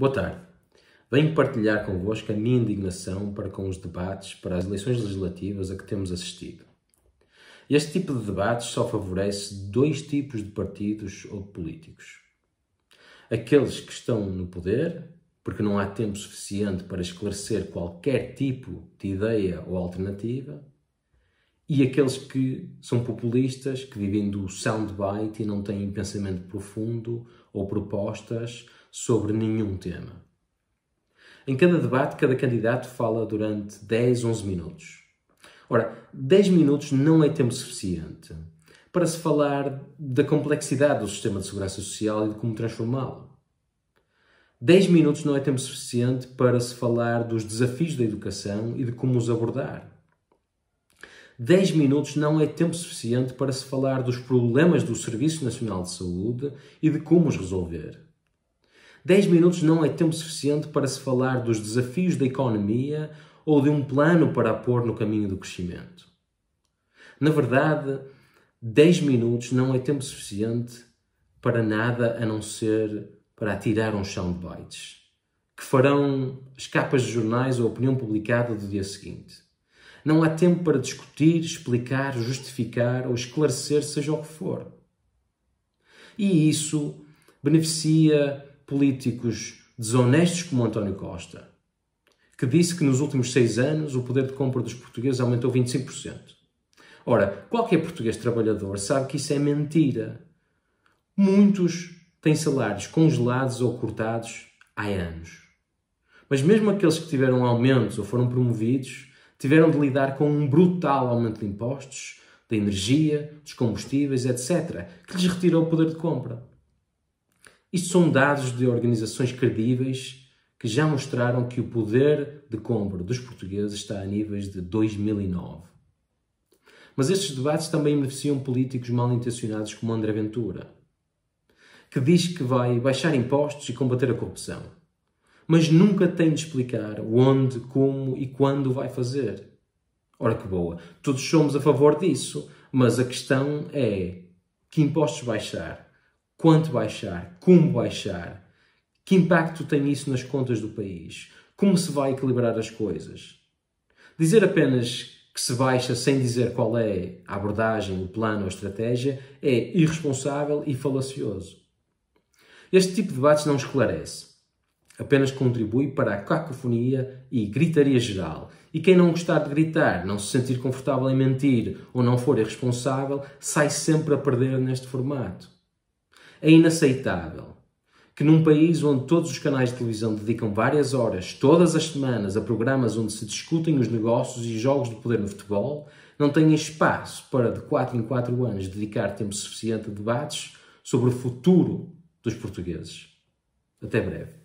Boa tarde. Venho partilhar convosco a minha indignação para com os debates para as eleições legislativas a que temos assistido. Este tipo de debates só favorece dois tipos de partidos ou de políticos. Aqueles que estão no poder, porque não há tempo suficiente para esclarecer qualquer tipo de ideia ou alternativa, e aqueles que são populistas, que vivem do soundbite e não têm pensamento profundo ou propostas sobre nenhum tema. Em cada debate, cada candidato fala durante 10, 11 minutos. Ora, 10 minutos não é tempo suficiente para se falar da complexidade do sistema de segurança social e de como transformá-lo. 10 minutos não é tempo suficiente para se falar dos desafios da educação e de como os abordar. 10 minutos não é tempo suficiente para se falar dos problemas do Serviço Nacional de Saúde e de como os resolver. 10 minutos não é tempo suficiente para se falar dos desafios da economia ou de um plano para a pôr no caminho do crescimento. Na verdade, 10 minutos não é tempo suficiente para nada a não ser para tirar um chão de bites, que farão as capas de jornais ou a opinião publicada do dia seguinte. Não há tempo para discutir, explicar, justificar ou esclarecer, seja o que for. E isso beneficia políticos desonestos como António Costa, que disse que nos últimos seis anos o poder de compra dos portugueses aumentou 25%. Ora, qualquer português trabalhador sabe que isso é mentira. Muitos têm salários congelados ou cortados há anos. Mas mesmo aqueles que tiveram aumentos ou foram promovidos tiveram de lidar com um brutal aumento de impostos, da energia, dos combustíveis, etc., que lhes retirou o poder de compra. Isto são dados de organizações credíveis que já mostraram que o poder de compra dos portugueses está a níveis de 2009. Mas estes debates também beneficiam políticos mal intencionados como André Ventura, que diz que vai baixar impostos e combater a corrupção, mas nunca tem de explicar onde, como e quando vai fazer. Ora que boa, todos somos a favor disso, mas a questão é que impostos baixar? quanto baixar, como baixar, que impacto tem isso nas contas do país, como se vai equilibrar as coisas. Dizer apenas que se baixa sem dizer qual é a abordagem, o plano ou a estratégia é irresponsável e falacioso. Este tipo de debates não esclarece, apenas contribui para a cacofonia e gritaria geral. E quem não gostar de gritar, não se sentir confortável em mentir ou não for irresponsável, sai sempre a perder neste formato é inaceitável que num país onde todos os canais de televisão dedicam várias horas todas as semanas a programas onde se discutem os negócios e jogos de poder no futebol, não tenha espaço para de 4 em 4 anos dedicar tempo suficiente a debates sobre o futuro dos portugueses. Até breve.